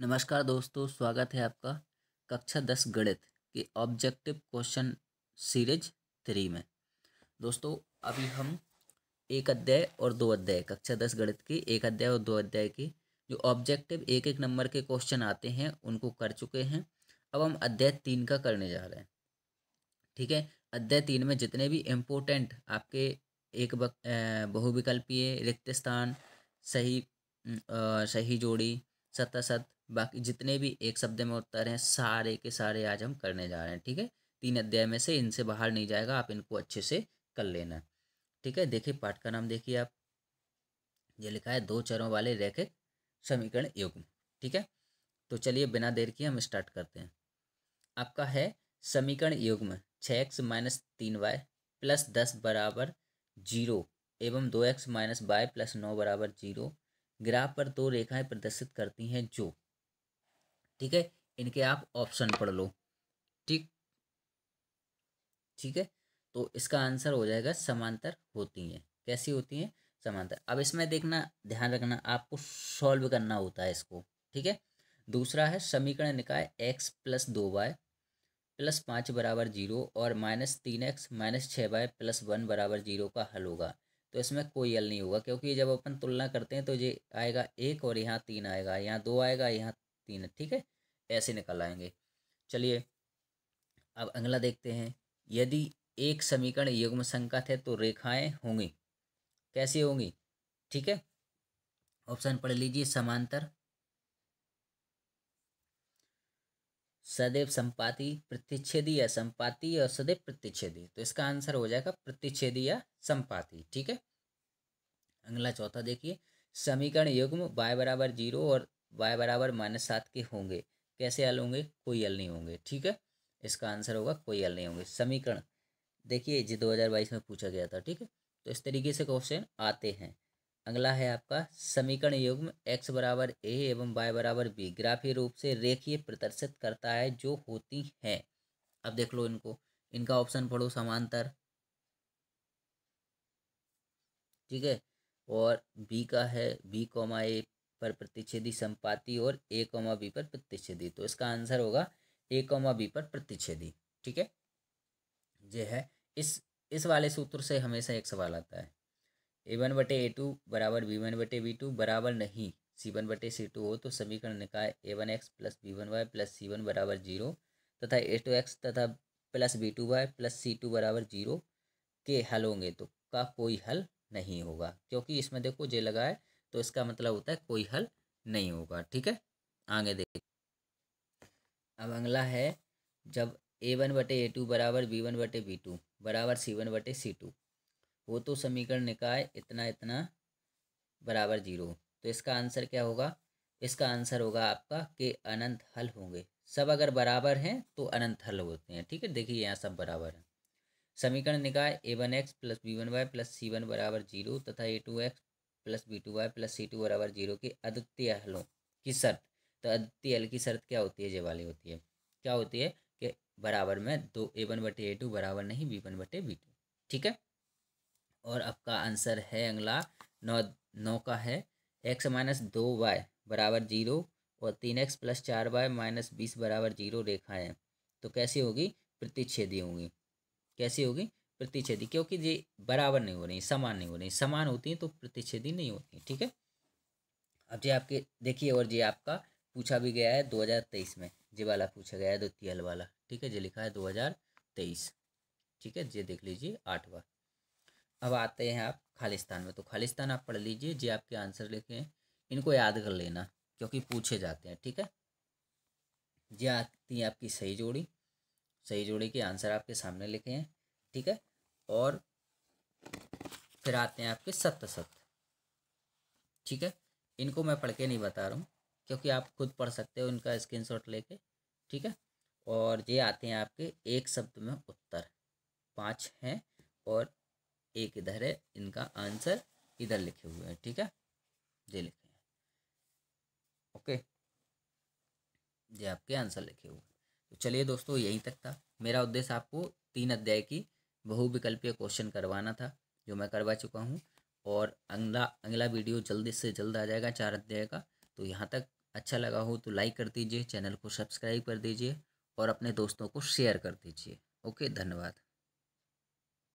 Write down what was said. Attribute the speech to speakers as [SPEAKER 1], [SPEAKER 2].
[SPEAKER 1] नमस्कार दोस्तों स्वागत है आपका कक्षा दस गणित के ऑब्जेक्टिव क्वेश्चन सीरीज थ्री में दोस्तों अभी हम एक अध्याय और दो अध्याय कक्षा दस गणित के एक अध्याय और दो अध्याय के जो ऑब्जेक्टिव एक एक नंबर के क्वेश्चन आते हैं उनको कर चुके हैं अब हम अध्याय तीन का करने जा रहे हैं ठीक है अध्याय तीन में जितने भी इम्पोर्टेंट आपके एक बहुविकल्पीय रिक्त स्थान सही आ, सही जोड़ी सतासत बाकी जितने भी एक शब्द में उत्तर हैं सारे के सारे आज हम करने जा रहे हैं ठीक है तीन अध्याय में से इनसे बाहर नहीं जाएगा आप इनको अच्छे से कर लेना ठीक है देखिए पाठ का नाम देखिए आप ये लिखा है दो चरों वाले रैखिक समीकरण युग्म ठीक है तो चलिए बिना देर किए हम स्टार्ट करते हैं आपका है समीकरण युग्म छः एक्स माइनस तीन वाई प्लस दस बराबर जीरो एवं दो एक्स माइनस वाई प्लस नौ बराबर जीरो ग्राफ पर दो रेखाएं प्रदर्शित करती हैं जो ठीक है इनके आप ऑप्शन पढ़ लो ठीक ठीक है तो इसका आंसर हो जाएगा समांतर होती हैं कैसी होती हैं समांतर अब इसमें देखना ध्यान रखना आपको सॉल्व करना होता है इसको ठीक है दूसरा है समीकरण निकाय एक्स प्लस दो वाई प्लस पाँच बराबर जीरो और माइनस तीन एक्स माइनस छः वाई प्लस वन बराबर जीरो का हल होगा तो इसमें कोई हल नहीं होगा क्योंकि जब अपन तुलना करते हैं तो ये आएगा एक और यहाँ तीन आएगा यहाँ दो आएगा यहाँ तीन ठीक है ऐसे निकल आएंगे चलिए अब अगला देखते हैं यदि एक समीकरण युग्म संकत है तो रेखाएं होंगी कैसी होंगी ठीक है ऑप्शन पढ़ लीजिए समांतर सदैव संपाति प्रतिच्छेदी या संपाति और सदैव प्रतिच्छेदी तो इसका आंसर हो जाएगा प्रतिच्छेदी या संपाति ठीक है अगला चौथा देखिए समीकरण युग्म बाय बराबर जीरो और वाई बराबर माइनस सात के होंगे कैसे हल होंगे कोई हल नहीं होंगे ठीक है इसका आंसर होगा कोई हल नहीं होंगे समीकरण देखिए जो बाईस में पूछा गया था ठीक है तो इस तरीके से क्वेश्चन आते हैं अगला है आपका समीकरण युग्म एक्स बराबर ए एवं वाई बराबर बी ग्राफीय रूप से रेखीय प्रदर्शित करता है जो होती है अब देख लो इनको इनका ऑप्शन पढ़ो समांतर ठीक है और बी का है बी कॉमा ए पर प्रतिच्छेदी संपाति और ए कौमा बी पर प्रतिच्छेदी तो इसका आंसर होगा ए कौमा बी पर प्रतिच्छेदी ठीक है जो है इस इस वाले सूत्र से हमेशा एक सवाल आता है ए वन बटे ए टू बराबर बी वन बटे बी टू बराबर नहीं सी वन बटे सी टू हो तो समीकरण निकाय A one X plus B one Y plus C one बराबर जीरो तथा ए टू एक्स तथा plus B two Y plus C two बराबर जीरो के हल होंगे तो का कोई हल नहीं होगा क्योंकि इसमें देखो जे लगा है तो इसका मतलब होता है कोई हल नहीं होगा ठीक है आगे देखिए अब अगला है जब ए वन बटे ए टू बराबर बी वन बटे बी टू बराबर सी वन बटे सी टू वो तो समीकरण निकाय इतना इतना बराबर जीरो तो इसका आंसर क्या होगा इसका आंसर होगा आपका के अनंत हल होंगे सब अगर बराबर हैं तो अनंत हल होते हैं ठीक है देखिए यहाँ सब बराबर हैं समीकरण निकाय A one X plus B one Y plus C one बराबर जीरो तथा A two X plus B two Y plus C two बराबर जीरो की अद्वितीय हलों की शर्त तो अद्वितीय हल की शर्त क्या होती है जे वाली होती है क्या होती है कि बराबर में दो ए वन बटे ए टू बराबर नहीं बी वन बटे बी टू ठीक है और आपका आंसर है अगला नौ नौ का है एक्स माइनस दो वाई बराबर जीरो और तीन एक्स प्लस चार वाई माइनस बीस बराबर जीरो रेखाएँ तो कैसी होगी प्रतिच्छेदी होंगी कैसी होगी प्रतिच्छेदी क्योंकि ये बराबर नहीं हो रही समान नहीं हो रही समान होती हैं तो प्रतिच्छेदी नहीं होती ठीक है अब जी आपके देखिए और जी आपका पूछा भी गया है दो हज़ार तेईस में जे वाला पूछा गया है द्वितीय हल वाला ठीक है जी लिखा है दो हज़ार तेईस ठीक है जी देख लीजिए आठवा अब आते हैं आप खालिस्तान में तो खालिस्तान आप पढ़ लीजिए जे आपके आंसर लिखे हैं इनको याद कर लेना क्योंकि पूछे जाते हैं ठीक है जी आती है आपकी सही जोड़ी सही जोड़ी के आंसर आपके सामने लिखे हैं ठीक है और फिर आते हैं आपके सत्य सत्य ठीक है इनको मैं पढ़ के नहीं बता रहा हूँ क्योंकि आप खुद पढ़ सकते हो इनका शॉट लेके ठीक है और ये आते हैं आपके एक शब्द में उत्तर पाँच हैं और एक इधर है इनका आंसर इधर लिखे हुए हैं ठीक है ये लिखे हैं ओके ये आपके आंसर लिखे हुए तो चलिए दोस्तों यहीं तक था मेरा उद्देश्य आपको तीन अध्याय की बहुविकल्पीय क्वेश्चन करवाना था जो मैं करवा चुका हूँ और अगला अगला वीडियो जल्दी से जल्द आ जाएगा चार अध्याय का तो यहाँ तक अच्छा लगा हो तो लाइक कर दीजिए चैनल को सब्सक्राइब कर दीजिए और अपने दोस्तों को शेयर कर दीजिए ओके धन्यवाद